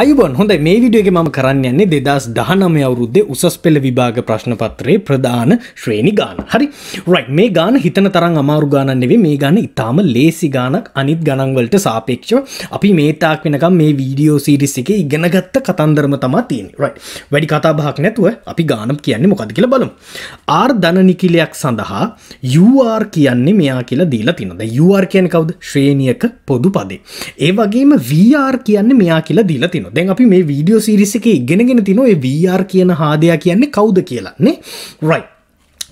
අයිබොන් හොඳ මේ විඩියගේ මම කරන්න යන්නේ දෙදස් දානමය අවුරුද්දේ උසස් පෙළ විභාග ප්‍රශ්නපත්‍රයේ ප්‍රධාන ශ්‍රේණි ගාන හරි රයි මේ ගාන හිතන තරම් අමාරු ගානන්නෙවේ මේ ගාන ඉතාම ලේසි ගානක් අනිත් ගණන්වලට සාපේක්ෂව අපි මේ තාක් වෙනකම් මේ වීඩියෝ සිරිස් එක ඉගෙනගත්ත කතන්දරම තමා තියෙන රයි වැඩි කතා බහක් නැතුව අපි ගානම් කියන්නේ මොකද කියලා බලමු ආර් ධනනිකිලයක් සඳහා UR කියන්නේ මෙයා කියලා දීලා තියෙනවා UR කියන්නේ කවුද ශ්‍රේණියක පොදු පදේ ඒ වගේම VR කියන්නේ මෙයා කියලා දීලා තියෙනවා තියෙන දැන් අපි මේ වීඩියෝ සිරිස එක ඉගෙනගෙන තිනො වR කියන හාදයක් කියන්නේ කවුද කියලාන්නේ රයි්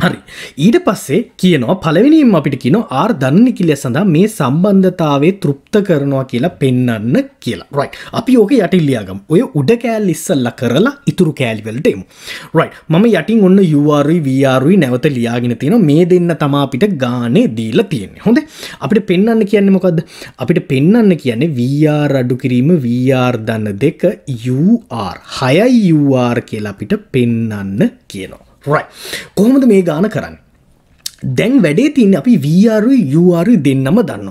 හරි ඊට පස්සේ කියනවා පළවෙනිම් අපිට කියන ආර් ධනනිකිලිය සඳහා මේ සම්බන්ධතාවේ තෘප්ත කරනවා කියලා පෙන්නන්න කියලා රයි අපි ඕක යටිල්ලියාගම් ඔය උඩ කෑල් ඉස්සල්ල කරලා ඉතුරු කෑලිවලට එමු රයි මම යටින් ඔන්න යවාරුයි වරුයි නැවත ලියාගෙන තියෙන මේ දෙන්න තමා අපිට ගානේ දීලා තියෙන්නේ හොඳ අපිට පෙන්න්න කියන්න මොකක්ද අපිට පෙන්න්න කියන්නේ වR අඩු කිරීම වR දන්න දෙක UR හයයි UR කියලා අපිට පෙන්නන්න කියනවා රයි කොහොමද මේ ගාන කරන්න දැන් වැඩේ තින් අපි වරු යුරු දෙන්නම දන්න.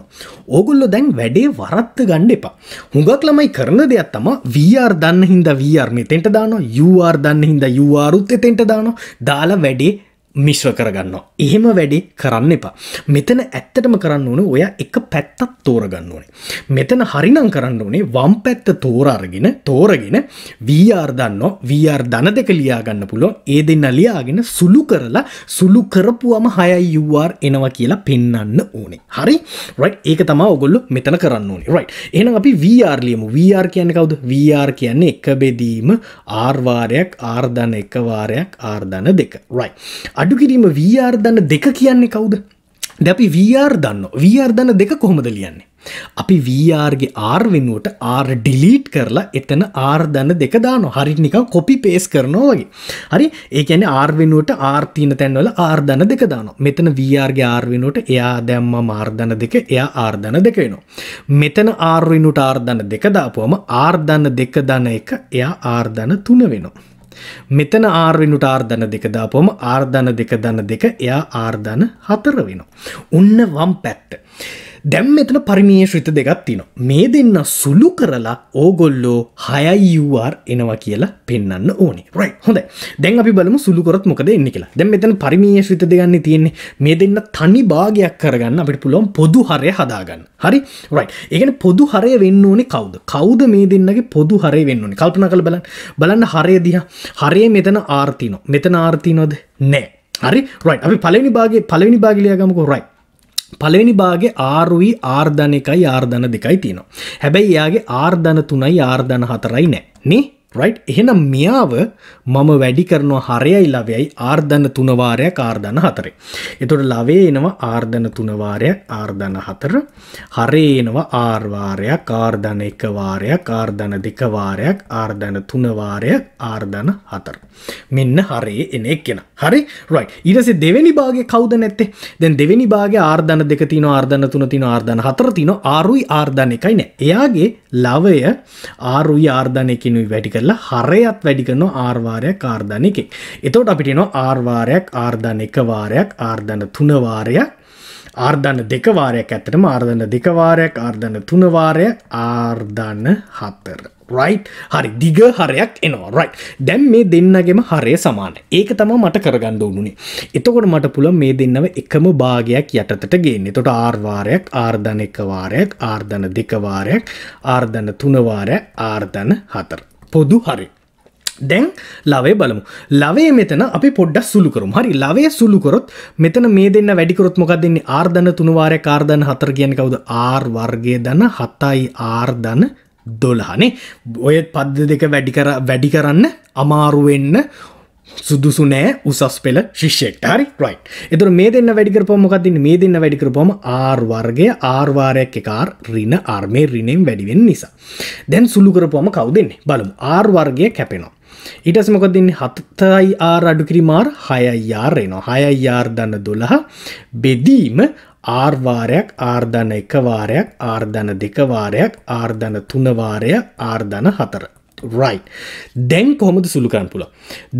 ඕගොල්ලො දැන් වැඩේ වරත්ත ගණ්ඩ එපා. හුඟක් ළමයි කරන දෙයක් තම වර් දන්න හින්ද වර්ම තෙන්ට දාන යුර් දන්න හින්ද යුරුත් තෙන්ට දාන දාලා වැඩේ මිශ්‍ර කරගන්න. එහෙම වැඩි කරන්න එපා. මෙතන ඇත්තටම කරන්න ඕන ඔය එක පැත්තත් තෝරගන්න ඕනේ. මෙතන හරිනම් කරන්න ඕනේ වම් පැත්ත තෝරාරගෙන තෝරගෙන VR දන්නවා VR දන දෙක ලියාගන්න පුළුවන්. ඒ දෙන්න ලියාගෙන සුළු කරලා සුළු කරපුවම 6 UR එනවා කියලා පෙන්වන්න ඕනේ. හරි? right ඒක තමයි ඔයගොල්ලෝ මෙතන කරන්න ඕනේ. right. එහෙනම් අපි VR ලියමු. VR කියන්නේ කවුද? VR කියන්නේ එක බෙදීම R වාරයක් R දන එක වාරයක් R දන දෙක. right. අඩු කිරීම වR දන්න දෙක කියන්නේ කවුද දැපි වR දන්න වR දන්න දෙක කොහොමද ලියන්නේ අපි වRගේ R වෙනුවට R ඩිලීට් කරලා එතන R දන්න දෙක දානවා හරි නිකන් කොපි පේස් කරනවා වගේ හරි ඒ කියන්නේ R වෙනුවට R තියෙන තැන්වල R දන්න දෙක දානවා මෙතන වRගේ R වෙනුවට එයා දැම්මම R දන්න දෙක එයා R දන්න දෙක වෙනවා මෙතන R වෙනුවට R දන්න දෙක දාපුවම R දන්න දෙක දන එක එයා R දන්න තුන වෙනවා මෙතන ආර්විනුට ආර්ධන දෙක දාපොම ආර්ධන දෙක දන දෙක එයා ආර්ධන හතර වෙනවා. උන්න වම් පැත්ත. දැම් මෙතන පරිමිය ශ්‍රිත දෙකක් තිනවා මේ දෙන්න සුළු කරලා ඕගොල්ලෝ හයයිUR එනවා කියලා පෙන්න්න ඕන රයි හොඳ දැන් අපි බලම සුළුකොත් මොකද එන්න කියලා දැම් මෙතන පරිමිය ශ්‍රිත දෙගන්න තියෙන්නේ මේ දෙන්න තනි භාගයක් කරගන්න අපිට පුළුවන් පොදු හරය හදාගන්න හරි රයි ඒගෙන පොදු හරය වෙන්න ඕනේ කවුද කවුද මේ දෙන්නගේ පොදු හරය වෙන්න ඕනි කල්පන කළ බලන්න බලන්න හරය දිහ හරය මෙතන ආර්තිනො මෙතන ආර්තිනොද නෑ හරි රයි අපි පලනි බාගේ පලනි භාගලයාගමක රයි පලවෙනි බාගේ ආරුයි ආර්ධන e එකයි ආර්ධන දෙකයි තියෙනවා. හැබැයි එයාගේ ආර්ධන තුනයි ආර්ධන හතරයි නෑ නේ රයිට් එහෙනම් මියාව මම වැඩි කරනවා හරයයි ලවයයි ආර්ධන තුනවාරයක් ආර්ධන හතරේ. එතොට ලවේ එනවා ආර්ධන තුනවාරයක් ආර්ධන හතර හරේනවා ආර්වාරයක් ආර්ධන එකවාරයක් ආර්ධන දෙකවාරයක් ආර්ධන තුනවාරයක් ආර්ධන හතර. මෙන්න හරේ එන එක් කියෙන හරි රයි ඉරස දෙවැනි බාගේ කවද නැත්තේ දැන් දෙවැනි බාගේ ආර්ධන දෙක තින ආර්ධන තුන තින ආර්ධන හතර තින ආරුයි ආර්ධන එකයින එයාගේ ලවය ආරුයි ආර්ධනයකිනුයි වැඩි කර කරලා හරයත් වැඩි කරන ආර්වාරයක් ආර්ධන එකෙක්. එතකොට අපිටනවා ආර්වාරයක් ආර්ධන එකවාරයක් ආර්ධන තුනවාරයක් ආර්ධන දෙකවාරයක් ඇතටම ආර්ධන දෙකවාරයක් ආර්ධන තුනවාරයක් ආර්ධන්න හත්තර. රයි් හරි දිග හරයක් එනවා රයි් දැම් මේ දෙන්නගේම හරය සමාන ඒක තම මට කරගන්න ඕනුනේ එතකොට මට පුළ මේ දෙන්නව එකම භාගයක් යටතට ගේන්නේ තොට ආර්වාරයක් ආර්ධන එකවාරයක් ආර්ධන දෙකවාරයක් ආර්ධන තුනවාරය ආර්ධන හතර පොදු හරි. දැන් ලවේ බලමු ලවේ මෙතන අපි පොඩ්ඩක් සුළුකරුම් හරි ලවේ සුළුකොරොත් මෙතන මේ දෙන්න වැඩිකරොත්මොකක් දෙන්නේ ආර්ධන තුනවාරය කාර්ධන හතර කියන කවුද ආර් වර්ගය දන හතයි ආර්ධන දොලානේ ඔයත් පද්ධ දෙක වැඩි කරන්න අමාරුවෙන්න සුදුසු නෑ උසස් පෙළ ශිෂ්‍යෙක්ට හරි රයි එතුර මේ දෙන්න වැඩිකරපෝ මොකක්දින්න මේ දෙන්න වැඩිකරපොම ආර්වර්ගය ආර්වාරයක් එකකාර් රින ආර්මය රිනෙන් වැඩිවෙන් නිසා දැන් සුළු කරපුොම කවදන්නේ බලමු ආර්වර්ගය කැපෙනවා ඊටස් මොකදන්න හත්තයි ආර් අඩුකිරිමාර් හයයාරයනවා හයයාර් දන්න දොළහ බෙදීම ආර්වාරයක් ආර්ධන එකවාරයක් ආර්ධන දෙකවාරයක් ආර්ධන තුනවාරය ආර්ධන හතර රයි දැන් කොහොමද සුළු කරන්න පුළ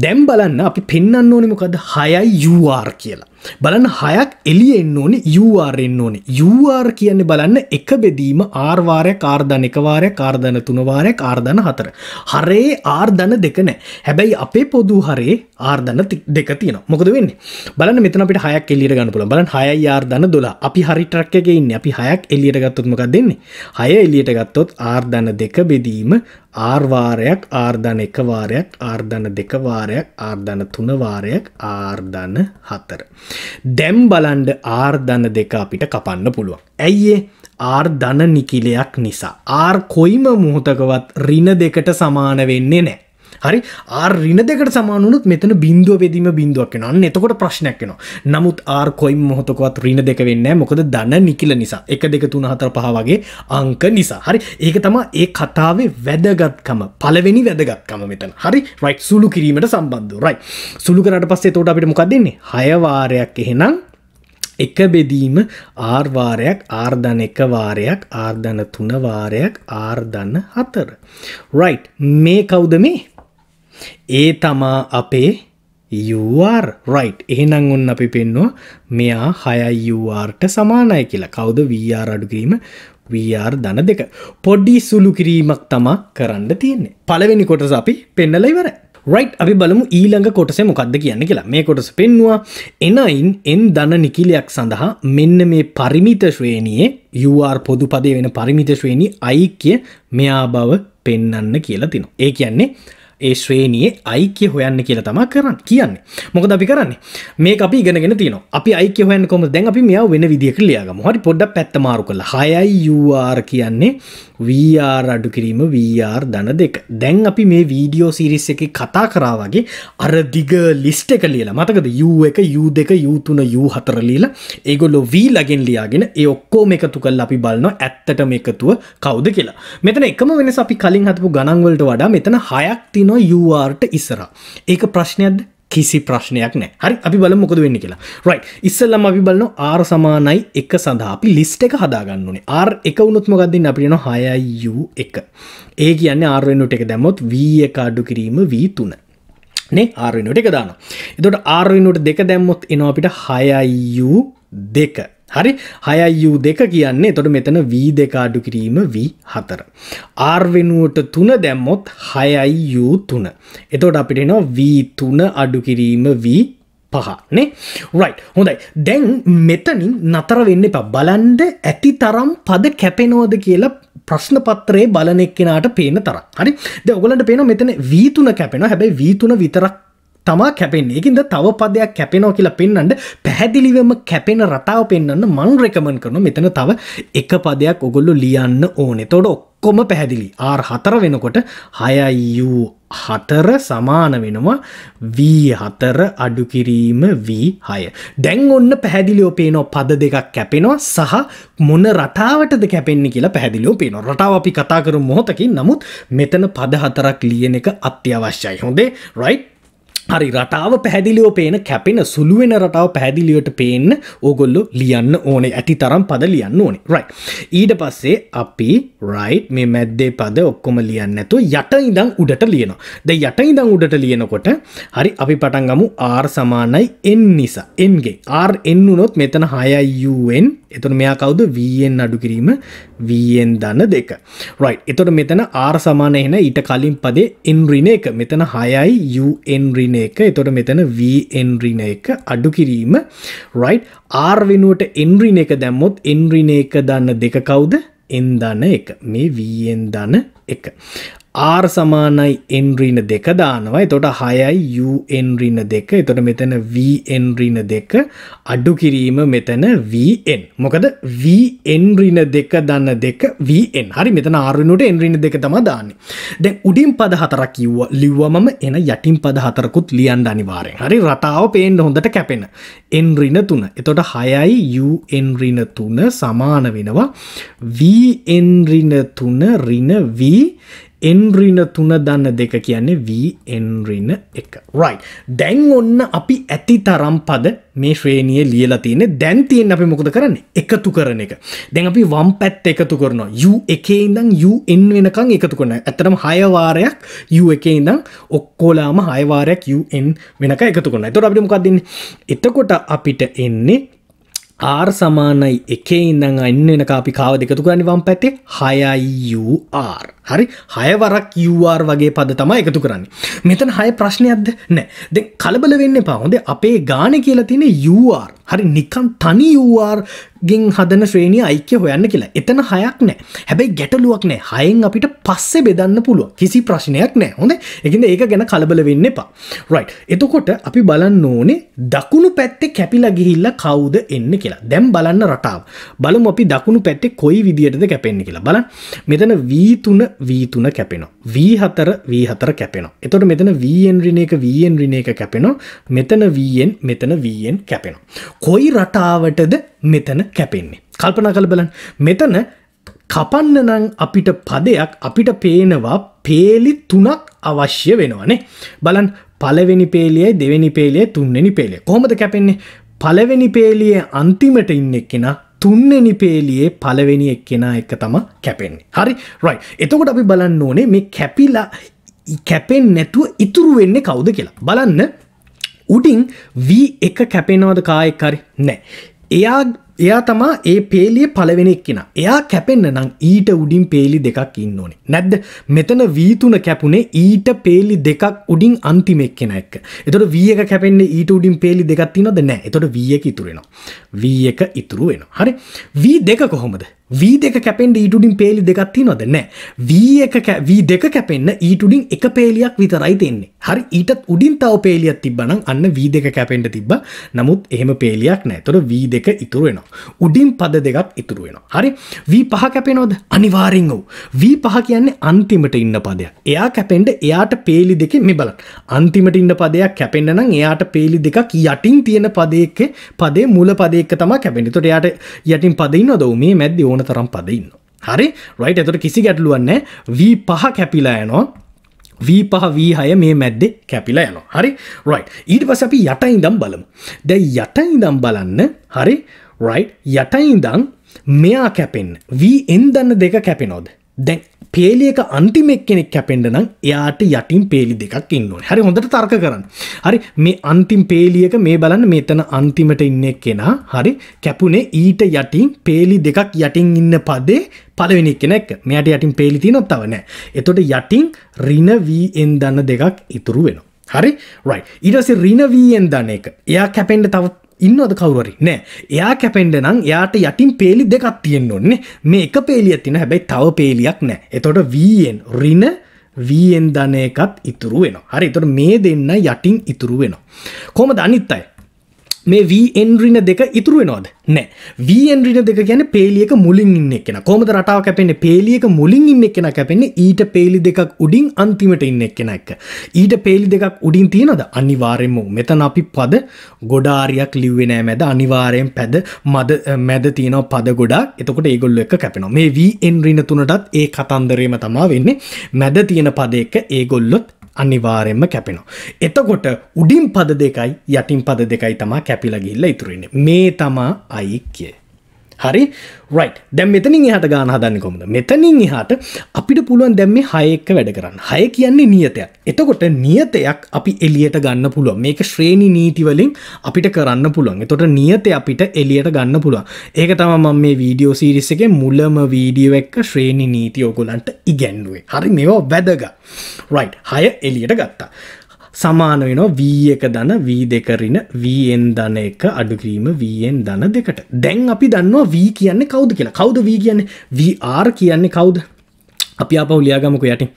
දැම් බලන්න අපි පෙන්න්න ඕනෙමකද හයයි යුR කියලා බලන්න හයක් එලිය එන්න ඕනි UR එන්න ඕනි UR කියන්නේ බලන්න එක බෙදීම R වාරයක් R ධන එක වාරයක් R ධන තුන වාරයක් R ධන හතර හරේ R ධන දෙක නැහැ හැබැයි අපේ පොදු හරේ R ධන දෙක තියෙනවා මොකද වෙන්නේ බලන්න මෙතන අපිට හයක් එලියට ගන්න පුළුවන් බලන්න 6යි R ධන 12 අපි හරි ට්‍රක් එකේ ඉන්නේ අපි හයක් එලියට ගත්තොත් මොකක්ද දෙන්නේ 6 එලියට ගත්තොත් R ධන දෙක බෙදීම ආර්වාරයක් ආර්ධන එක වාරයක් ආර්ධන දෙක වාරයක් ආර්ධන තුන වාරයක් ආර්ධන හතර. දැම් බලන්ඩ ආර්ධන දෙක අපිට කපන්න පුළුවන්. ඇයිඒ ආර්ධන නිකිලයක් නිසා. ආර් කොයිම මුහතකවත් රින දෙකට සමාන වෙන්නේ නෑ. හරි ආර්රින දෙකට සමානුත් මෙතන බින්දුව වෙදීම බින්දුවක් නන්න එතකොට ප්‍රශ්නයක් වෙන නමුත් ආර් කොයිම් මොහොතකොත් රින දෙක වෙන්න මොකද දන්න නිකිල නිසා එක දෙක තුන හතර පහ වගේ අංක නිසා හරි ඒක තමා ඒ කතාවේ වැදගත්කම පලවෙනි වැදගත්කම මෙතන හරි රයි් සුළු කිරීමට සම්බන්ධ රයි සුළු කරට පස්සේ තෝට අපිට මොකක් දෙන්නේ හයවාරයක් එහෙනම් එක බෙදීම ආර්වාරයක් ආර්ධන එක වාරයක් ආර්ධන තුනවාරයක් ආර්ධන්න හතර රයි් මේ කවුද මේ ඒ තමා අපේ UR රයිට් එහෙනම් ඔන්න අපි පෙන්නවා මෙයා හයයි URට සමානයි කියලා කවුද VR අඩුකිරීම VR දන දෙක පොඩ්ඩි සුළු කිරීමක් තමා කරන්න තියෙන්නේ පළවෙනි කොටස අපි පෙන්නල ඉවර රයිට් අපි බලමු ඊළඟ කොටස මොකක්ද කියන්න කියලා මේ කොටස පෙන්වා එනයින් එන් දන නිකිලයක් සඳහා මෙන්න මේ පරිමිත ශ්‍රේණයේ UR පොදු පදේ වෙන පරිමිත ශ්‍රේණී අයික්‍ය මෙයා බව පෙන්නන්න කියලා තිනවා ඒ කියන්නේ ඒ ශ්‍රේණයේ අයික්‍ය හොයන්න කියල තම කරන්න කියන්න මොක අපි කරන්නේ මේ අපි ගෙනගෙන තින අපි අයික හොයන්න කොම දැන් අපි මෙයා වෙන විදිිය කලියගම හරි පොඩ්ඩ පැත්තමාරු කළ හයයි යවාර කියන්නේ VR අඩු කිරීම VR දන දෙක දැන් අපි මේ වීඩියෝ සිරිස් එක කතා කරාවගේ අර දිග ලිස්ට එක ලියලා මතකද ය එක යු දෙක යුතුන යු හතර ලීලා ඒගොල්ලො වී ලගෙන් ලියාගෙන ඒ ඔක්කෝම එකතු කල් අපි බලන්න ඇත්තටම එකතුව කවුද කියලා මෙතන එකම වෙනස අපි කලින් හතපු ගණන්වලට වඩා මෙතන හයක් තිනෝ URට ඉස්සර ඒක ප්‍රශ්නයක්ද කිසි ප්‍රශ්නයක් නෑ හරි අපි බල මොකද වෙන්න කියලා රයි ඉස්සල්ලම අපි බලන ආර් සමානයි එක සඳහා අපි ලිස්ට එක හදාගන්නුනේ ආර් එක වුණුත් මොකක්දන්න අපින හයයු එක ඒ කියන්න ආරෙන්ුට එක දැමොත් වී එකඩු කිරීම වී තුන නේ ආරෙන්ුට එක දාන එතොට ආරෙන්ුට දෙක දැම්මොත් එනවා අපිට හයයු දෙක හරි හයයු දෙක කියන්නේ තොට මෙතන වී දෙකාඩු කිරීම වී හතර. ආර්වෙනුවට තුන දැම්මොත් හයයියු තුන. එතොට අපිට නො වී තුන අඩු කිරීම වී පහනේ රයි් හොඳයි දැන් මෙතනින් නතර වෙන්න එපා බලන්ඩ ඇති තරම් පද කැපෙනෝද කියලා ප්‍රශ්න පත්‍රයේ බලනෙක්කෙනට පේන තර හරි ද ඔගලට පේන මෙතන වීතුන කැපෙන හැබැයි වීතුන විතරක් තමා කැපෙන්නේ එකින්ද තව පදයක් කැපෙනෝ කියලා පෙන්න්නට පැහැදිලිවම කැපෙන රටාව පෙන්න්න මං රෙකමන් කරනු මෙතන තව එක පදයක් ඔගොල්ලු ලියන්න ඕනේ තොඩ ඔක්කොම පැහැදිලි ආර් හතර වෙනකොට හයයියූ හතර සමාන වෙනවා වී හතර අඩුකිරීම වී හය ඩැන් ඔන්න පැහැදිලිෝ පේනෝ පද දෙකක් කැපෙනවා සහ මොන රටාවටද කැපෙන්නේ කියලා පැදිලිෝ පේනො රටාව අපි කතා කරු මොහොතකින් නමුත් මෙතන පද හතරක් ලියන එක අත්‍යවශ්‍යයි හොඳේ රයිට් හරි රටාව පැහැදිලිෝ පේන කැපෙන සුළුවෙන රටාව පැදිලියට පේන්න ඕගොල්ලො ලියන්න ඕනේ ඇති තරම් පද ලියන්න ඕනේ රයි ඊට පස්සේ අපි රයි් මේ මැද්දේ පද ඔක්කොම ලියන්න ඇතු යට ඉඳං උඩට ලියනවා ද යට ඉඳං උඩට ලියනකොට හරි අපි පටන්ගමු ආර් සමානයි එන් නිසා එන්ගේ ආර් එන්නුනොත් මෙතන හයයිුවෙන් එතුන මෙයා කවුද වීෙන් අඩු කිරීම වීෙන් දන්න දෙක රයි එතොට මෙතන ආර් සමානය එන ඊට කලින් පදේ එන්රින එක මෙතන හයයි යුන්රින රින එක එතොට මෙතන වන්රින එක අඩු කිරීම රයි් ආර්වෙනුවට එන්රින එක දැම්මොත් එන්රින එක දන්න දෙක කවුද එන්දන එක මේ වයෙන් දන එක R සමානයි n ඍණ 2 දානවා. එතකොට 6යි u n ඍණ 2. එතකොට මෙතන v n ඍණ 2 අඩු කිරීම මෙතන v n. මොකද v n ඍණ 2 දන 2 v n. හරි මෙතන R වෙනුවට n ඍණ 2 තමයි දාන්නේ. දැන් උඩින් පද හතරක් කිව්වා. ලිව්වමම එන යටින් පද හතරකුත් ලියන්න අනිවාර්යෙන්. හරි රටාව පේන්න හොඳට කැපෙන. n ඍණ 3. එතකොට 6යි u n ඍණ 3 සමාන වෙනවා v n ඍණ 3 ඍණ v එන්රින තුන දන්න දෙක කියන්නේ වී එන්රින එක රයි දැන් ඔන්න අපි ඇති තරම් පද මේ ශ්‍රේණිය ලියලා තියෙන දැන් තියෙන් අපි මොකද කරන්න එකතු කරන එක දැන් අපි වම් පැත් එකතු කරනවා ය එකේ ඉඳං යන් වෙනකං එකතු කරන ඇතරම් හයවාරයක් ය එකේ ඉඳං ඔක්කෝලාම හයවාරයක් යන් වෙනක එකතු කරන්න තොර අපිට මොකක්දන්න එතකොට අපිට එන්නේ ආර් සමානයි එකේ ඉඳං අන්න එන අපි කාව දෙකතු ගනිවම් පැත්තේ හයයිR හරි හයවරක් UR වගේ පද තමයි එකතු කරන්නේ මෙතන හය ප්‍රශ්නයක්ද නෑ දෙ කලබල වෙන්න පහොඳ අපේ ගාන කියලා තින UR හරි නිකන් තනි වූවාර් ගින් හදන ශ්‍රේණිය අයික්‍ය හොයන්න කියලා එතන හයක් නෑ හැබැයි ගැටලුවක් නෑ හයෙන් අපිට පස්සේ බෙදන්න පුළුව කිසි ප්‍රශ්නයක් නෑ හොඳ එකද ඒක ගැන කලබල වෙන්න එපා රයි් එතකොට අපි බලන්න ඕනේ දකුණු පැත්තේ කැපිලා ගිහිල්ල කවුද එන්න කියලා දැම් බලන්න රටාව බලමු අපි දකුණු පැත්තේ කොයි විදියටද කැපෙන්න කියලා බලන් මෙතන වීතුන වීතුන කැපෙනවා වී හතර වී හතර කැපෙනවා එතොට මෙතන වීෙන්රින එක වීෙන්රින එක කැපෙනවා මෙතන වීෙන් මෙතන වීෙන් කැපෙනවා කොයි රටාවටද මෙතන කැපෙන්නේ. කල්පන කළ බලන් මෙතන කපන්න නං අපිට පදයක් අපිට පේනවා පේලි තුනක් අවශ්‍ය වෙනවානේ. බලන් පලවෙනි පේලියයි දෙවැනි පේලිය තුන්නෙනි පේලිය කොමද කැපෙන්නේ පලවෙනි පේලියේ අන්තිමට ඉන්න එක්කෙන තුන්නෙනි පේලියේ පලවෙනි එක්කෙන එක තම කැපෙන්නේ හරි රයි එතකොට අපි බලන්න ඕනේ මේ කැපිලා කැපෙන් නැතුව ඉතුරු වෙන්නේ කවුද කියලා බලන්න උඩින් වී එක කැපෙනවද කායෙක්කරි නෑ. එයා එයා තමා ඒ පේලිය පලවෙෙනෙක් කියෙන එයා කැපෙන්න්න නම් ඊට උඩින් පේලි දෙකක් ඉන්න ඕනේ නැද්ද මෙතන වීතුන කැපුණේ ඊට පේලි දෙකක් උඩින් අන්තිමෙක් කෙන එක් එතොට වියක කැපෙන්න්න ඊට උඩින් පේලි දෙගත්තිනොද නෑ එතොට වියක ඉතුරෙනවා වී එක ඉතුරුවෙන හරි වී දෙක කොහොමද V දෙක කැපෙන්ට ඊටුඩින් පේලි දෙකත්ති නොද නෑ වී දෙක කැපෙන්න්න ඊටුඩින් එක පේලියක් විතරයි තින්නේ හරි ඊටත් උඩින් තව පේලියත් තිබ්බනම් අන්න වී දෙක කැපෙන්ට තිබ නමුත් එහෙම පේලියක් නෑ තොර වී දෙක ඉතුරුවෙනවා උඩින් පද දෙකත් ඉතුරුවෙනවා හරි වී පහ කැපෙනෝද අනිවාරෙන් වූ වී පහ කියන්නේ අන්තිමට ඉන්න පදයක් එයා කැපෙන්ට එයාට පේලි දෙක මෙ බලන් අන්තිමට ඉන්න පදයක් කැපෙන්න්න නම් එයාට පේලි දෙකක් යටින් තියෙන පදයක පදේ මුල පදයක තම කැපෙන තොට එයාට යටින් පදන්න දව මේ මැද්දි ඕ ඕන තරම් පදඉන්න හරි රයිට් ඇතට කිසි ගැටලුවන්න වී පහ කැපිලා යනවා වී පහ වී හය මේ මැද්දෙ කැපිලා යනවා හරි රයිට් ඊට පස අපි යටයිඉදම් බලමු දැයි යටයිඉදම් බලන්න හරි රයිට් යටයිඉදං මෙයා කැපෙන් වී එන්දන්න දෙක කැපෙනෝද දැන් පේලියක අන්තිමෙක් කෙනෙක් කැපෙන්ඩ නම් එයාට යටින් පේලි දෙකක් ඉන්නවා හරි හොඳට තර්ක කරන්න හරි මේ අන්තිම් පේලියක මේ බලන්න මෙතන අන්තිමට ඉන්නෙක් කෙනා හරි කැපුණේ ඊට යටින් පේලි දෙකක් යටින් ඉන්න පදේ පලවෙනි කෙනෙක් මෙයට යටින් පේලිති නොත්තවනෑ එතොට යටින් රිනවීෙන් දන්න දෙකක් ඉතුරු වෙන හරි රයි ඉරස රිනවීෙන් දන එක එයා කැපෙන්ඩ තවත් ඉන්නවද කවුවරි නෑ එයා කැපෙන්ඩ නම් යාට යටින් පේලි දෙකක් තියෙන් ඔන්නේ මේ එක පේලිය තින හැබැයි තව පේලියක් නෑ එතොට වීෙන් රින වීෙන් ධනයකත් ඉතුරු වෙන හරි තොට මේ දෙන්න යටින් ඉතුරු වෙන කොම දනිත් අයි මේ වන්රින දෙක ඉතුරුවෙනවාද නෑ වන්රින දෙක ගැන පේලියක මුලින් ඉන්න කෙන කොමද රටාව කැපෙන්නේ පේලියක මුලින් ඉන්න කෙන කැපෙන්නේ ඊට පේලි දෙකක් උඩින් අන්තිමට ඉන්න කෙන එක්ක ඊට පේලි දෙකක් උඩින් තියෙනද අනිවාරෙන්ම මෙතන අපි පද ගොඩාරයක් ලිව්වෙනෑ මැද අනිවාරයෙන් පැද මද මැද තියෙනව පද ගොඩක් එතකොට ඒගොල්ල එක කැපෙනවා මේ වන්රින තුනටත් ඒ කතන්දරේම තමා වෙන්නේ මැද තියෙන පද එක ඒගොල්ලොත් අනිවාරෙන්ම කැපෙනවා. එතකොට උඩින් පද දෙකයි යටින් පද දෙකයි තමා කැපිලගිල්ල ඉතුරන්නේ මේ තමා අයික්්‍යය. හරි රයි් දැම් මෙතනින් එහට ගාන හදන්න කොමද මෙතනින් එහාට අපිට පුළුවන් දැම්ම හයෙක්ක වැඩ කරන්න හය කියන්නේ නියතයක් එතකොට නියතයක් අපි එලියට ගන්න පුළුව මේක ශ්‍රේණි නීතිවලින් අපිට කරන්න පුළුවන් එතොට නියත අපිට එලියට ගන්න පුළුවන් ඒක තම මම මේ වීඩියෝ සිරිස් එක මුලම වීඩියෝ එක්ක ශ්‍රේණි නීති ඔගොලන්ට ඉගැන්ඩුවේ හරි මේවා වැදග රයි් හය එලියට ගත්තා සමාන වෙනවා V1 ධන V2 ඍණ Vn ධන 1 අඩු කිරීම Vn ධන 2ට. දැන් අපි දන්නවා V කියන්නේ කවුද කියලා. කවුද V කියන්නේ? VR කියන්නේ කවුද? අපි ආපහු ලියාගමුකෝ යටින්.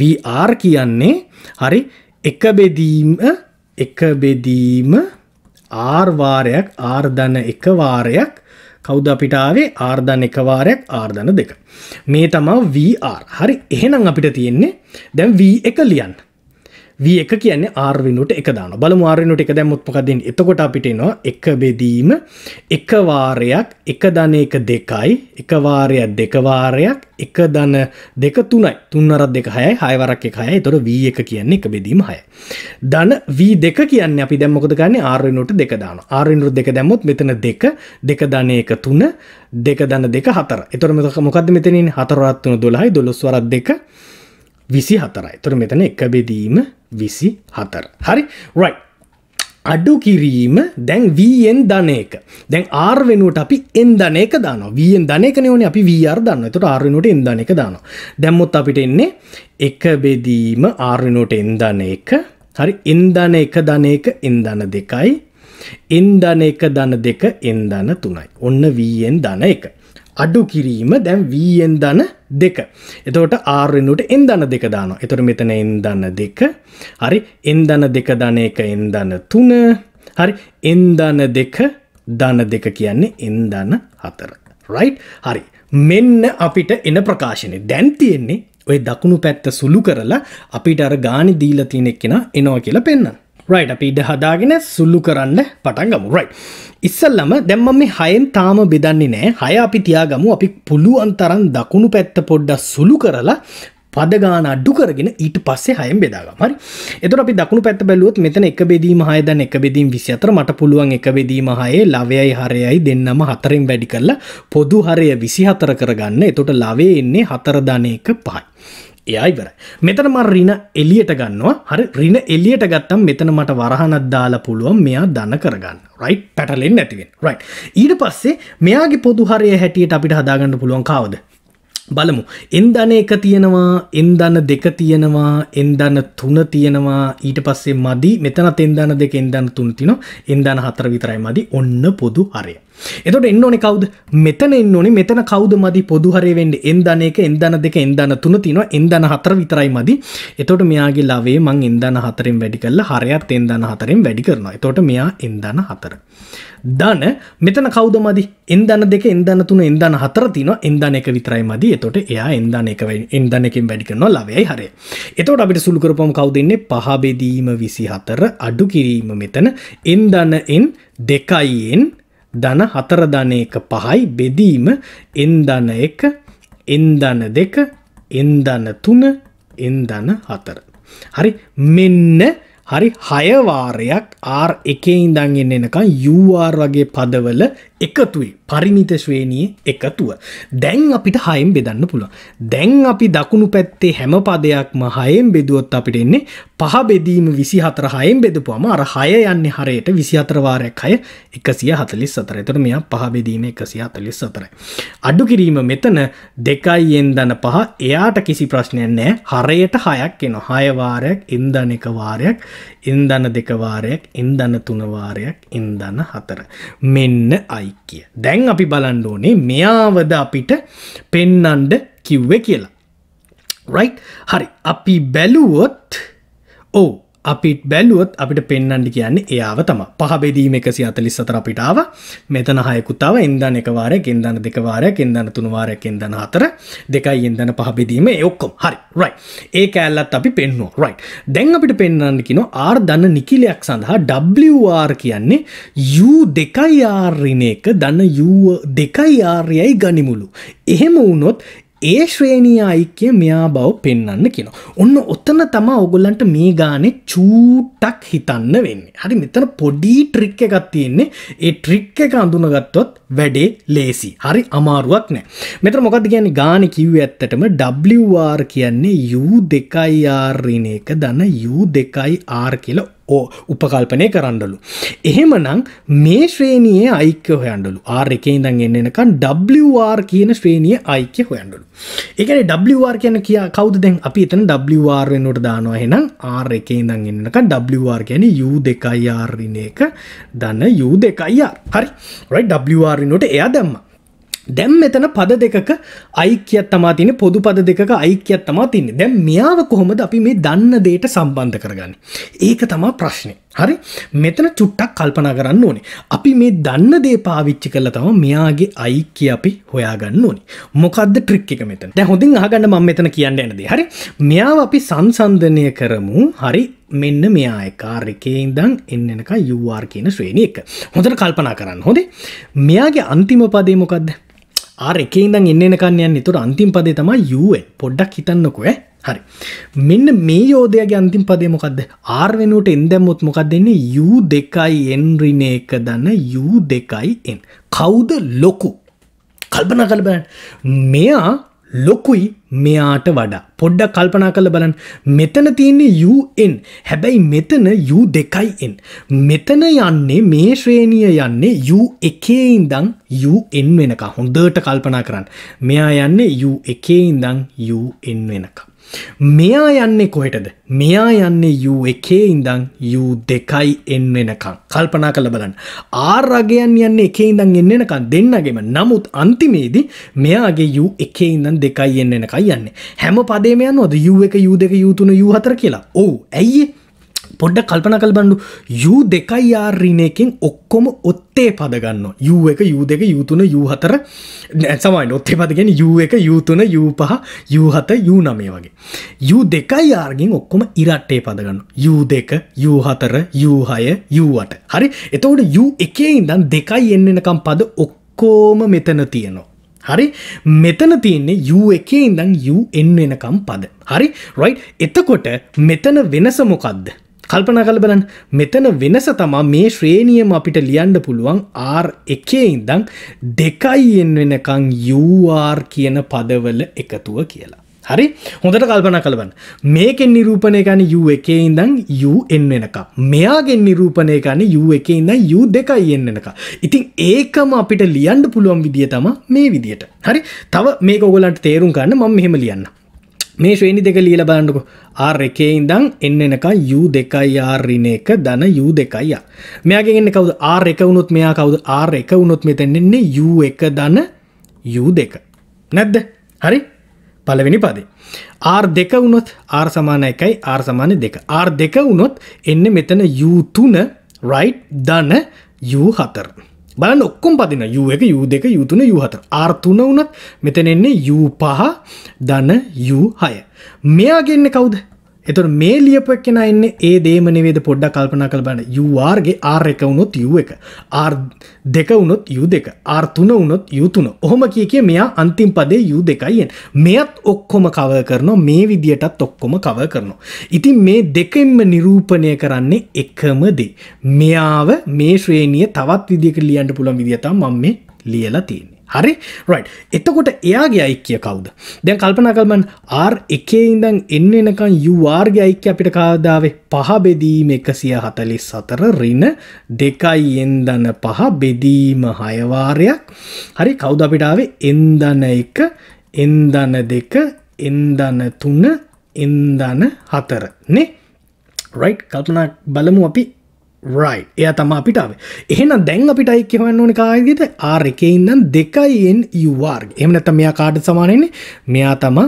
VR කියන්නේ හරි එක බෙදීම එක බෙදීම R වාරයක් R ධන 1 වාරයක් කෞද අපිට ආවේ ආර්ධන එකවාරයක් ආර්ධන දෙක. මේ තමා VR හරි එහෙනම් අපිට තියෙන්නේ දැන් V එක ලියන්න වී එක කියන්නේ ආර්විනුට එක දාන බල මාරනුට එක දැමුත්මකදෙන් එතකොට අපිටෙනවා එක බෙදීම එකවාරයක් එක දන එක දෙකයි එකවාරයක් දෙකවාරයක් එක දන දෙක තුනයි තුන්නරත් දෙක හයයි හයවරක් එක හයයි තොර වී එක කියන්නේ එක බෙදීම හය. දන වී දෙක කියන්නේ අපි දැම්මකොද ගන්න ආරනුට දෙක දාන ආරනුට දෙක දැම්මුත් මෙතන දෙක දෙක දන එක තුන දෙක දන දෙක හතර එතොර මෙතක මොකද මෙතනින් හතරවත්තුන දොළහයි දොළොස්වරත් දෙක විසි හතරයි තොර මෙතන එක බෙදීම විසි හතර හරි රයි අඩු කිරීම දැන් වීෙන් ධනයක දැන් ආර් වෙනුවට අපි එන්දනයක දාන වියෙන් ධනයක නවන අපි වර් දන්න තුට ආරනුට එන්දනක දාන දැම්මොත් අපිට එන්නේ එක බෙදීම ආරනෝට එන්දන එක හරි එන්දන එක ධනයක එන්දන දෙකයි එන්දන එක දන දෙක එන්දන තුනයි ඔන්න වීෙන් ධන එක අඩු කිරීම දැන් වීෙන් දන දෙක. එතවට ආරෙන්ට එන් දන දෙක දානවා. එතොට මෙතන එන් දන්න දෙක. හරි එන් දන දෙක දන එක එන් දන තුන. හරි එන් දන දෙක දන දෙක කියන්නේ එන් දන හතර. රයි් හරි මෙන්න අපිට එන ප්‍රකාශනය දැන් තියෙන්නේ ඔය දකුණු පැත්ත සුළු කරලා අපිට අර ගානි දීල තියෙනෙක් කෙන එනවා කියලා පෙන්න්න. රයි් අපි ඉඩ හදාගෙන සුල්ලු කරන්න පටන්ගමු රයි් ඉස්සල්ලම දැම්ම මේ හයෙන් තාම බෙදන්නේ නෑ හය අපි තියාගමු අපි පුළුවන් තරන් දකුණු පැත්ත පොඩ්ඩ සුළු කරලා පදගාන අඩ්ඩු කරගෙන ඊට පස්සේ හයම් බෙදාගම හරි එතුර අපි දකුණු පැත් බැලුවත් මෙතන එක බෙදීම හය දැන් එක බෙදීම් විසිතර මට පුළුවන් එක බෙදීම හයේ ලවයයි හරයයි දෙන්නම හතරෙන් වැඩි කරලා පොදු හරය විසි හතර කරගන්න එතොට ලවේ එන්නේ හතරධනය එක පහයි එයයිවර මෙතන මර රින එලියට ගන්නවා හරි රින එලියට ගත්තම් මෙතන මට වරහනක් දාලා පුළුවන් මෙයා දන කරගන්න රයි් පැටලෙන් නැතිවෙන් රයි් ඊට පස්සේ මෙයාගේ පොදුහරය හැටියට අපිට හදාගන්න පුළුවන් කාවද බලමු එන්දන එක තියෙනවා එන්දන්න දෙක තියෙනවා එන්දන්න තුන තියෙනවා ඊට පස්සේ මදි මෙතන තෙන්දන දෙක එන්දන්න තුන් තිනො එන්දන හතර විතරයි මදි ඔන්න පොදු හරය එතොට එන්න ඕනෙ කවුද මෙතන එන්න ඕනේ මෙතන කවුද මදි පොදුහරවෙන්න එන්දන එක එන්දන දෙක එන්දන තුන තින එන්දන හතර විතරයි මදි එතොට මෙයාගේ ලවේ මං එන්දන හතරෙන් වැඩි කරලා හරයත් එන්දන හතරෙන් වැඩි කරනවා එතොට මෙයා එන්දන හතර දන මෙතන කවුද මදි එන්දන දෙක එන්දන තුන එන්දන හතර තින එන්දන එක විතරයි මදි එතොට එයා එන්දන එක එන්දනකින් වැඩි කරනවා ලවයි හරය එතොට අපිට සුළුකරපොම කවුදන්නේ පහබෙදීම විසි හතර අඩු කිරීම මෙතන එන්දන එන් දෙකයිෙන් ධන හතර ධන එක පහයි බෙදීම එන් ධන එක එන් ධන දෙක එන් ධන තුන එන් ධන හතර. හරි මෙන්න හරි හයවාරයක් ආර් එකේ ඉඳන් එන්න එනකම් UR වගේ පදවල එකතුයි පරිමිත ශ්‍රේණී එකතුව. දැන් අපිට හයෙන් බෙදන්න පුළුව. දැන් අපි දකුණු පැත්තේ හැම පදයක්ම හයෙන් බෙදුවොත් අපිට එන්නේ පහ බෙදීම විසි හතර හයෙන් බෙදපුවාම අර හය යන්න හරයට විසි අතරවාරයක් හය එකසිය හතලිස් සතර එතට මෙයා පහ බෙදීම එකසිය අතලිස් සතරයි. අඩු කිරීම මෙතන දෙකයි එන්දන පහ එයාට කිසි ප්‍රශ්නයක් නෑ හරයට හයක් එන හයවාරයක් ඉන්දන එකවාරයක් ඉන්දන දෙකවාරයක් ඉන්දන තුනවාරයක් ඉන්දන හතර. මෙන්න අයි. චාරිත්‍යය. දැන් අපි බලන්න ඕනේ මෙයාවද අපිට පෙන්නන්ඩ කිව්ව කියලා. රයි් හරි අපි බැලුවොත් ඕ අපිට බැලුවොත් අපිට පෙන්න්නට කියන්නේ ඒයාව තම පහබෙදීම එකසි අතලිස් සතර අපිටාව මෙතන හයකුතාව එන්දන එකවාරය කෙන්දන්න දෙකවාරය කෙන්දන්න තුනවාරය කෙන්දන අතර දෙකයි එන්දන පහබෙදීම ඔක්කොම් හරි රයි ඒ කෑල්ලත් අපි පෙන්නවා රයි දැන් අපිට පෙන්න්න කිනො ආර් දන්න නිකිලයක් සඳහා WR කියන්නේ යු දෙකයි ආර්රින එක දන්න යුව දෙකයි ආර්යයි ගනිමුළු එහෙම වුණොත් ඒ ශ්‍රේණී අයික්‍ය මෙයා බව පෙන්න්න කියන. ඔන්න ඔත්තන තමා ඔගොල්ලන්ට මේ ගානෙ චූටක් හිතන්න වෙන්න. හරි මෙතන පොඩි ට්‍රික් එකත් තියෙන්නේ ඒ ට්‍රික් එක අඳුනගත්තොත් වැඩේ ලේසි. හරි අමාරුවක් නෑ. මෙතර මොකද කියන්න ගාන කිව් ඇත්තටම WR කියන්නේ U දෙකයි ආර්රින එක දන U දෙකයි ආර් කියලා ඕ උපකල්පනය කරන්නලු. එහෙමනං මේ ශ්‍රේණයේ අයික්‍ය හොයන්ඩලු ආර් එකේ ඉඳන් එන්නකන් WR කියන ශ්‍රේණිය අයික්‍ය හොයන්ඩලු. එකන WR කියන කිය කවද දැන් අපි එතන WR වෙනුවට දානවා එහෙනම් ආර් එකේ ඉඳන් එන්නක WR කියන U දෙකයිR එක දන්න U දෙකයිR හරි රයි WR වෙනුවට එයා දැම්මා දැම් මෙතන පද දෙකක අයික්‍යත් තමා තින පොදු පද දෙක අයික්‍යත් තමා තින්නේ දැම් මෙයාව කොහොමද අපි මේ දන්න දේට සම්බන්ධ කරගන්න. ඒක තමා ප්‍රශ්නය. හරි මෙතන චුට්ටක් කල්පනා කරන්න ඕනේ. අපි මේ දන්න දේ පාවිච්චි කළ තම මෙයාගේ අයික්‍ය අපි හොයාගන්න ඕනි. මොකක්ද ට්‍රික් එක මෙතන දැ හොඳින් අහගන්න ම මෙතන කියන්න ඇනද. හරි මෙයාව අපි සංසන්ධනය කරමු හරි මෙන්න මෙයා කාර් එකේ ඉඳන් එන්නනක යුවාර් කියන ශ්‍රේණිය එක. හොඳට කල්පනා කරන්න හොඳේ මෙයාගේ අන්තිම පදේ මොකක්ද ආරකේදන් එන්න කන්නයන් තුර අන්තිම් පදේ තම යුව පොඩ්ඩක් හිතන්නකුව හරි මෙන්න මේ යෝධයගේ අන්තිම් පදේ මොකක්ද ආර් වෙනුවට එන්දැම්මුත් මොකක් දෙන්නේ යු දෙකයි එන්රින එක දන්න යු දෙකයි එන් කවුද ලොකු කල්පන කල්බන් මෙයා ලොකුයි මෙයාට වඩා පොඩ්ඩක් කල්පනා කළ බලන් මෙතන තියන්නේ UN හැබැයි මෙතන U දෙකයින් මෙතන යන්නේ මේ ශ්‍රේණිය යන්නේ U එකේ ඉඳං UN වෙනක හොඳට කල්පනා කරන්න මෙයා යන්නේ U එකේ ඉඳං UN වෙනකම් මෙයා යන්නේ කොහෙටද මෙයා යන්නේ යු එකේ ඉඳං යු දෙකයි එන්න එනකං කල්පනා කළ බලන්න ආරගයන් යන්නේ එකේ ඉඳං එන්න එනකං දෙන්නගේම නමුත් අන්තිමේදී මෙයාගේ යු එකේ ඉඳන් දෙකයි එන්න එනකයි යන්නේ හැම පදේම යන්නවද යු එක යු දෙක යුතුන යු හතර කියලා ඕ ඇයියේ පොඩ්ඩ කල්පන කල් බඩු යු දෙකයි යාරිනයකින් ඔක්කොම ඔත්තේ පදගන්න යු එක යු දෙක යුතුන යු හතර නැසමයි ඔත්තේ පදගෙන යු එක යුතුන යු පහ යු හත යු නමේ වගේ යු දෙකයි යාර්ගෙන් ඔක්කොම ඉරට්ටේ පදගන්න යු දෙක යු හතර යුහය යුවට හරි එතවට යු එකේ ඉදන් දෙකයි එන්නනකම් පද ඔක්කෝම මෙතන තියෙනවා හරි මෙතන තියන්නේ ය එකේ ඉඳන් යු එන්න එනකම් පද හරි රයි් එතකොට මෙතන වෙනසමොකක්ද කල්පනා කල බලන් මෙතන වෙනස තමා මේ ශ්‍රේණියම අපිට ලියන්ඩ පුළුවන් R එකේ ඉදං දෙකයිෙන් වෙනකං UR කියන පදවල එකතුව කියලා. හරි හොඳට කල්පන කළබන් මේකෙන් නිරූපණය ගන යු එකේ ඉඳං යුෙන් වෙනක මෙයාගෙන් නිරූපණය ගන යු එකේ ඉඳ යු දෙකයි එන්න වෙනක ඉතින් ඒකම අපිට ලියන්ඩ පුළුවන් විදිිය තම මේ විදියට හරි තව මේ ගොලන්ට තේරුම් ගන්න මම මෙහෙම ලියන්න මේ ශ්‍රේණි දෙක ලියල බලන්නකො ආර් එකේ ඉඳන් එන්න එනකම් U දෙකයි R ඍණ එක ධන U දෙකයි R. මෙයාගෙන් එන්නේ කවුද R එක වුණොත් මෙයා කවුද R එක වුණොත් මෙතෙන් එන්නේ U එක ධන U දෙක. නැද්ද? හරි. පළවෙනි පදේ. R දෙක වුණොත් R සමාන 1යි R සමාන 2. R දෙක වුණොත් එන්නේ මෙතන U3 right ධන U4. බල නොක්කොම් පදින යු එක යු දෙක යුතුන යුහතර ආර්තුන වනත් මෙතනෙන්නේ යු පහ දන යු හය මෙයාගෙන්න්න කවුද එතුට මේ ලියපක් කෙන එන්න ඒ දේමනවේද පොඩ්ඩ කල්පනා කළ බන්න යවාර්ගේ ආර් එක වුණොත් යු එක ආර් දෙක වුණොත් යු දෙක ආර්තුන වුණොත් යුතුන ඔහොම කිය කිය මෙයා අන්තිම් පදේ යු දෙකයියෙන් මෙයත් ඔක්කොම කව කරනවා මේ විදියටත් ඔක්කොම කව කරනවා ඉතින් මේ දෙකෙන්ම නිරූපණය කරන්නේ එකම දේ මෙයාව මේ ශ්‍රේණිය තවත් විදික ලියන්ට පුළන් විදිහතම් මම මේ ලියලා තියන්නේ හරි රයි් එතකොට එයාගේ අයික්කිය කවුද දැන් කල්පනකල්මන් ආර් එකේ ඉඳන් එන්න එනකන් යුවාර්ගේ අයික්‍ය අපිට කාදාවේ පහ බෙදීම එකසිය හතලිස් සතර රින දෙකයි එන්දන පහ බෙදීම හයවාරයක් හරි කවුද අපිටාවේ එන්දන එක එන්දන දෙක එන්දන තුන එන්දන හතර නේ රයි් කල්පනා බලමු අපි රයි එය තම අපිටාව එහෙන දැන් අපිටයි කියවන්න ඕන කායගෙත ආර් එක ඉන්දන් දෙකයිෙන් යවාර් එමනත මෙයා කාඩ සමානන්නේ මෙයා තම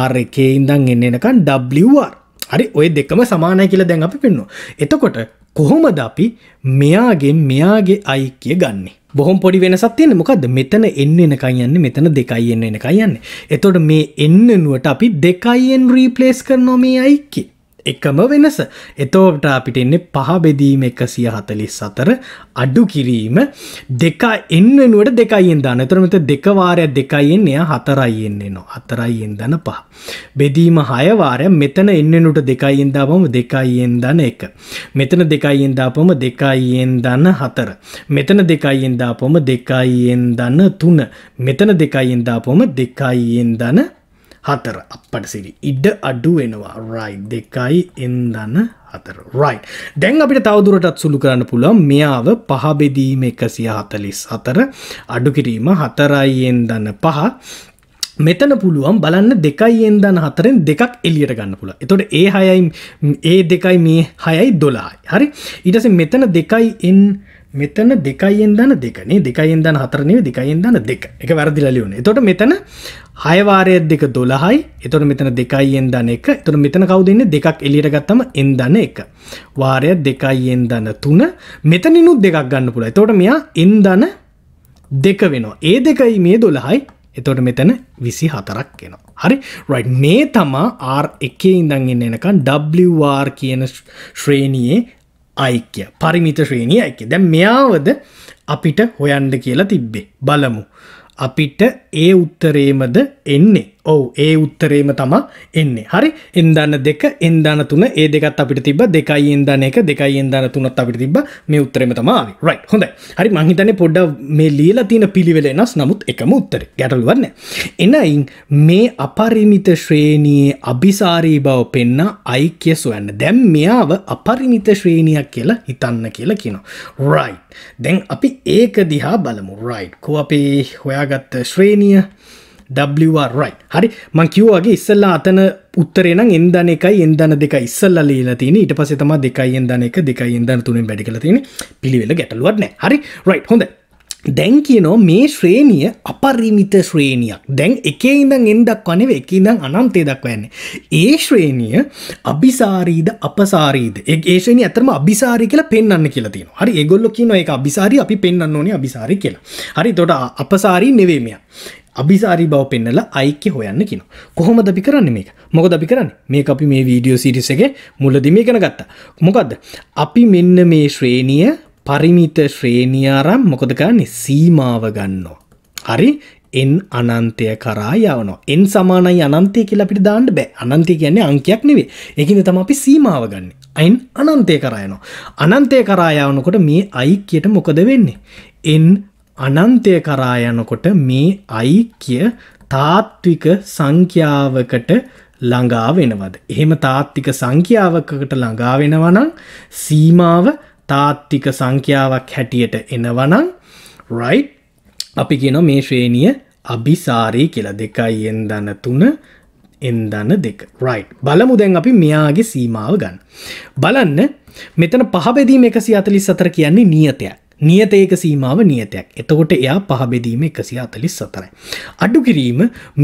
ආර් එක ඉන්දන් එන්න එනකන් ඩ්ලවාර් හරි ඔය දෙකම සමානය කියලා දැන් අපි පෙන්නවා එතකොට කොහොමද අපි මෙයාගෙන් මෙයාගේ අයික්‍ය ගන්නේ බොහොම පොඩි වෙනසක් තියෙන මොකද මෙතන එන්න එනකයි යන්නේ මෙතන දෙකයි එන්න එනකයි යන්නේ එතකොට මේ එන්නනුවට අපි දෙකයිෙන් රීප්ලේස් කරනවා මේ අයික්කේ එකම වෙනස එතෝට අපිට එන්නේ පහ බෙදීම එකසිය හතලි සතර අඩු කිරීම දෙක එන්නුවට දෙකයිෙන් දාන තරමත දෙකවාරය දෙකයිෙන් එය හතරයිෙන්න්නේ නො හතරයිෙන් දන පහ බෙදීම හයවාරය මෙතන එන්නනුට දෙකයිෙන් දාපම දෙකයිෙන් දන එක මෙතන දෙකයිෙන් දාපම දෙකයිෙන් දන්න හතර මෙතන දෙකයිෙන් දාපොම දෙකයිෙන් දන්න තුන මෙතන දෙකයිෙන් දාපොම දෙකයිෙන් දන හතර අපට සිරි ඉඩ අඩු වෙනවා රයි දෙකයි එන්දන්න හතර රයි දැන් අපිට තවදුරටත් සුළු කරන්න පුළුවන් මෙයාව පහබෙදීම එකසිය හතලිස් හතර අඩු කිරීම හතරයි එන්දන්න පහ මෙතන පුළුවන් බලන්න දෙකයි එන්දන්න හතරෙන් දෙකක් එලියට ගන්න පුළ එතොට ඒ හයයි ඒ දෙකයි මේ හයයි දොලායි හරි ඉටස මෙතන දෙකයි එන්න මෙතන දෙකයිෙන් දන දෙකනේ දෙකයිෙන් දන හතරනය දෙකයිෙන් දන දෙක එක වැරදිලලියුන තොට මෙතන හයවාරය දෙක දොලහයි එතොට මෙතන දෙකයිෙන් දන එක තුර මෙතන කවදන්න දෙකක් එලිට ගත්තම එන් දන එක වාරය දෙකයිෙන් දන තුන මෙතනිනුත් දෙකක් ගන්න පුළ තොට මෙයා එන් දන දෙක වෙනවා ඒ දෙකයි මේ දොලහයි එතොට මෙතන විසි හතරක් කෙනවා හරි රයි් මේ තමා ආර් එකේ ඉඳන්ගෙන එනකන් WR කියන ශ්‍රේණයේ අයික්‍ය පරිමිත ශ්‍රේණී ඇයික දැ මෙයාවද අපිට හොයන්ඩ කියලා තිබ්බේ බලමු අපිට ඒ උත්තරේමද එන්නේ ඔවු ඒ උත්තරේම තම එන්නේ හරි එන්දන්න දෙක එන්දන්න තුන ඒ දෙකත් අපිට තිබ දෙකයි එන්දන එක දෙකයි එන්දන්න තුනත් අපිට තිබ මේ උත්තරම තමාව රයි හොඳ හරි මහිතන පොඩ්ඩ මේ ලියලා තියෙන පිළිවෙල එනස් නමුත් එකම උත්තර ගැටලුවන්න එනයින් මේ අපරිමිත ශ්‍රේණයේ අභිසාරී බව පෙන්න අයික්‍ය සොයන්න දැම් මෙයාව අපරිමිත ශ්‍රේණියක් කියලා හිතන්න කියලා කියනවා රයි දැන් අපි ඒක දිහා බලමු රයිට් කෝ අපි හොයාගත්ත ශ්‍රේණිය WR right හරි මං කිව්වාගේ ඉස්සල්ලා අතන උත්තරේ නම් එන්දන එකයි එන්දන දෙක ඉස්සල්ලා ලියලා තියෙන ඊට පස්සේ තමයි දෙකයි එන්දන එක දෙකයි එන්දන තුනෙන් වැඩි කරලා තියෙන්නේ පිළිවෙල ගැටලුවක් නැහැ හරි right හොඳයි දැන් කියනෝ මේ ශ්‍රේණිය අපරිමිත ශ්‍රේණියක් දැන් එකේ ඉඳන් එන්දක් වනේ එක ඉඳන් අනන්තය දක්වන්නේ. ඒ ශ්‍රේණිය අභිසාරීද අපසාරීද ඒ ශ්‍රේණිය ඇතරම අභිසාරී කියලා පෙන්වන්න කියලා තියෙනවා. හරි ඒගොල්ලෝ කියනවා ඒක අභිසාරී අපි පෙන්වන්න ඕනේ අභිසාරී කියලා. හරි එතකොට අපසාරී නෙවෙයි මෙයා. අභිසාරි බව පෙන්නල අයික්‍ය හොයන්න කියන කොහොම දපි කරන්න මේක මොක දපි කරන්න මේ අපි මේ වීඩියෝ සිරිසගේ මුලදිම කන ගත්තා මොකක්ද අපි මෙන්න මේ ශ්‍රේණිය පරිමිත ශ්‍රේණියාරම් මොකද කරන්නේ සීමාව ගන්නෝ හරි එන් අනන්තය කරා යවනවා එන් සමානයි අනන්තය කියලා අපිට දාන්න බෑ අනන්තය කියන්නේ අංකයක් නෙවේ එකන තම අපි සීමාව ගන්න අයින් අනන්තය කරායනවා අනන්තය කරායාවනකොට මේ අයික්කයට මොකද වෙන්නේ එන් අනන්තය කරා යනකොට මේ අයික්‍ය තාත්වික සංඛ්‍යාවකට ළඟා වෙනවද. එහෙම තාත්තික සංඛ්‍යාවකට ළඟා වෙනවනම් සීමාව තාත්තික සංඛ්‍යාවක් හැටියට එනවනම් රයි් අපි කියන මේ ශ්‍රේණිය අභිසාරී කියලා දෙකයි එන්දන තුන එන්දන්න දෙක රයි් බලමු දැන් අපි මෙයාගේ සීමාව ගන්න. බලන්න මෙතන පහබෙදීම එකසි අතලි සතර කියන්නේ නියතයක්. නියත ඒක සීමාව නියතයක්. එතකොට එයා පහබෙදීම එකසිය අතලිස් සතරයි. අඩු කිරීම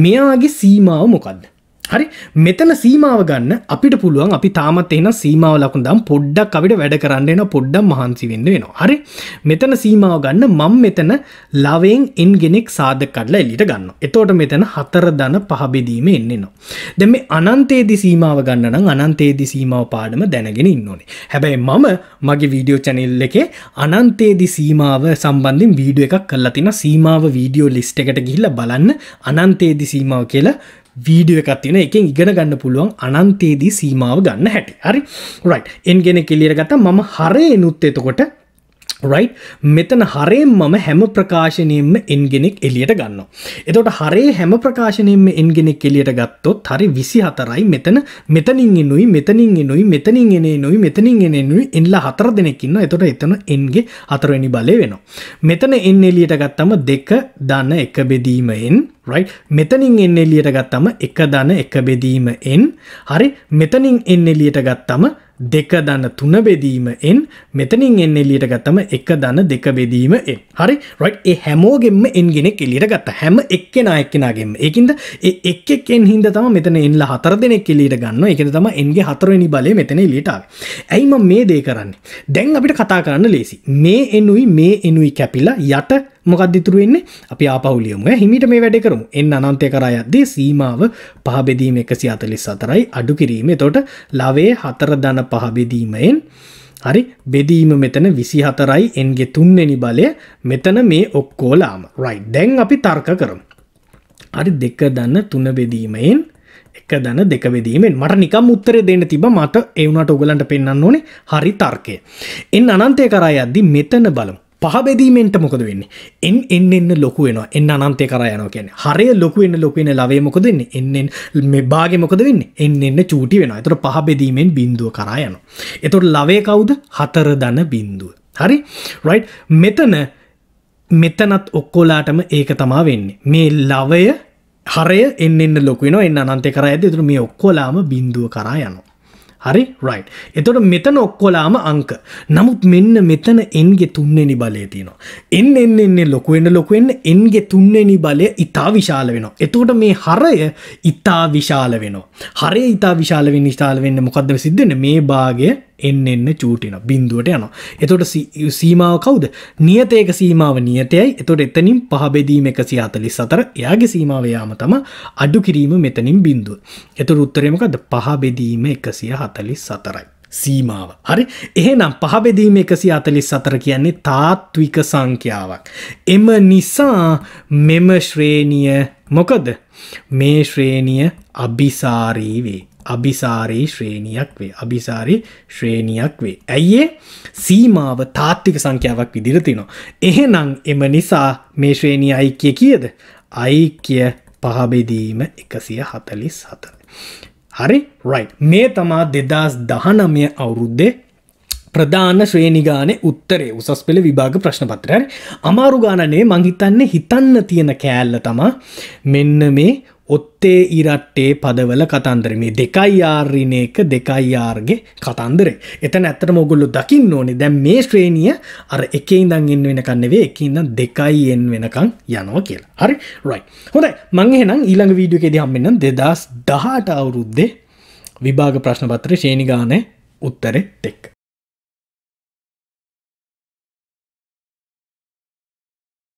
මෙයාගේ සීමාව මොකක්ද. හරි මෙතන සීමාව ගන්න අපිට පුළුවන් අපි තාමත් එන සීමාව ලකුණදම් පොඩ්ඩක් අපිට වැඩ කරන්න එන පොඩ්ඩක් මහන්සි වෙන්න වෙනවා. හරි මෙතන සීමාව ගන්න මම මෙතන ලවෙන් එන්ගෙනෙක් සාධක කරලා එලිට ගන්න. එතකොට මෙතන හතර දන පහ බෙදීම එන්නෙනවා. දැන් මේ අනන්තයේදි සීමාව ගන්න නම් අනන්තයේදි සීමාව පාඩම දැනගෙන ඉන්න ඕනේ. හැබැයි මම මගේ වීඩියෝ channel එකේ අනන්තයේදි සීමාව සම්බන්ධයෙන් වීඩියෝ එකක් කරලා තිනවා. සීමාව වීඩියෝ list එකට ගිහිල්ලා බලන්න අනන්තයේදි සීමාව කියලා වීඩිය එකක් තියෙන එකෙන් ඉගෙන ගන්න පුළුවන් අනන්තයේදී සීමාව ගන්න හැටි හරි රයි් එන්ගෙන කෙලියර ගත මම හරය නුත්තේතකොට රයි් මෙතන හරේම් මම හැම ප්‍රකාශනයෙන්ම එන්ගෙනෙක් එලියට ගන්න. එතොට හරේ හැම ප්‍රකාශනයෙන්ම එන්ගෙනෙක් එලියට ගත්තොත් හරි විසි හතරයි මෙතන මෙතනින් එනුයි මෙතනින් එනුයි මෙතනින් එනේ නුයි මෙතනින් එනෙනුයි එල්ලා හතර දෙනෙකින්න එතොට එතන එන්ගේ අතරවැනි බලය වෙනවා. මෙතන එන්න එලියට ගත්තම දෙක දන්න එක බෙදීමෙන් රයි් මෙතනින් එන්න එලියට ගත්තම එක දන එක බෙදීම එන් හරි මෙතනින් එන්න එලියට ගත්තම දෙක දන්න තුන බෙදීම එන් මෙතනින් එන්න එලියට ගත්තම එක දන්න දෙක බෙදීම එ හරි රයිට් ඒ හැමෝගෙන්ම එන්ගෙනෙක් එලියට ගත්ත හැම එක්කෙන එක්කෙනගෙන්ම ඒකින්ද එක්ෙක් එන් හින්ද තම මෙතන එල්ල හතර දෙනෙක් එලියට ගන්න එක තම එන්ගේ හතරවෙනි බලය මෙතන ලිටාව ඇයිම මේ දේ කරන්නේ දැන් අපිට කතා කරන්න ලේසි මේ එනුයි මේ එනුයි කැපිලා යට මොකක් දිතුරුවෙන්නේ අපි ආපහුලියමු හිමිට මේ වැඩ කරමු එන්න අනන්තය කරා යද්දී සීමාව පහබෙදීම එකසි අතලිස් අතරයි අඩු කිරීම තොට ලවේ හතර දන පහබෙදීමයෙන් හරි බෙදීම මෙතන විසි හතරයි එන්ගේ තුන්නෙනි බලය මෙතන මේ ඔක්කෝලාම රයි දැන් අපි තර්ක කරම්. හරි දෙක දන්න තුන බෙදීමයෙන් එක දන දෙක බෙදීමෙන් මට නිකම් උත්තරේ දෙන්න තිබ මට එවුණට ඔගලන්ට පෙන්න්න ඕනේ හරි තර්කය. එන් අනන්තය කරා යද්දි මෙතන බලමු පහබැදීමෙන්ට මොකද වෙන්න එන් එන්න එන්න ලොකු වෙන එන්න අනන්තය කර යන කියෙන හරය ලොකුවෙන්න ලොකවෙන ලවේ මොකද වෙන්න එන්නෙන් මේ බාග මොකද වෙන්න එන්න එන්න චූටි වෙන තුර පහබැදීමෙන් බින්දුව කරා යන. එතුොට ලවේ කවුද හතර දන බින්දුව. හරි රයි් මෙතන මෙතනත් ඔක්කොලාටම ඒක තමා වෙන්න. මේ ලවය හරය එන්න ලොකුවෙන එන්න අන්තය කර ඇද තුර මේ ඔක්කොලාම බින්දුව කරා යනවා. හරි රයි් එතොට මෙතන ඔක්කොලාම අංක නමුත් මෙන්න මෙතන එන්ගේ තුන්නෙනි බලය තියෙනවා එන්න එන්න එන්නේ ලොකුවෙන්න ලොකුවෙන්න එන්ගේ තුන්නෙනි බලය ඉතා විශාල වෙනවා එතෝට මේ හරය ඉතා විශාල වෙනවා හරය ඉතා විශාලවෙන් නිශාල වෙන්න මොකක්ද සිද්ධන මේ භාගය එන්න එන්න චූටන බින්දුවට යන එතොට සීමාව කවුද නියතයක සීමාව නියතයයි එතොට එතනින් පහබෙදීම එකසි අතලි සතර එයාගේ සීමාවයාම තම අඩු කිරීම මෙතනින් බින්දුව එතුර උත්තරයමකද පහබෙදීම එකසිය හතලි සතරයි සීමාව හරි එහෙනම් පහබෙදීම එකසි අතලි සතර කියන්නේ තාත්වික සංඛ්‍යාවක් එම නිසා මෙම ශ්‍රේණිය මොකද මේ ශ්‍රේණිය අභිසාරී වේ අභිසාරී ශ්‍රේණියක් වේ අභිසාරි ශ්‍රේණියක් වේ. ඇයිඒ සීමාව තාත්තික සංඛ්‍යාවක් විදිරතිනවා. එහෙනම් එම නිසා මේ ශ්‍රේණිය අයික්‍ය කියද අයික්‍ය පහබෙදීම එකසිය හතලිස් හතර. හරි රයි් මේ තමා දෙදස් දහනමය අවුරුද්දේ ප්‍රධාන ශ්‍රේණිගානය උත්තරේ උසස් පෙළ විභාග ප්‍රශ්න පත්‍රය අමාරු ගානනේ මංහිතන්නේ හිතන්න තියෙන කෑල්ල තමා මෙන්න මේ ඔත්තේ ඉරට්ටේ පදවල කතන්දර මේ දෙකයි ආර්රිනයක දෙකයි ආර්ගේ කතන්දරේ එත නැත්තට මොගොල්ලු දකින්න ඕනි දැම් මේ ශ්‍රේණිය අර එක ඉඳං එන්න වෙනකන්නවේ එක ඉඳම් දෙකයි එන් වෙනකං යනවා කියලා හරි රයි හොඳයි මංහෙනම් ඊළඟ වීඩියෝකෙ දහම්මෙන්න්න දෙදස් දහට අවුරුද්දේ විභාග ප්‍රශ්නපත්‍ර ශේනිගානය උත්තර තෙක්.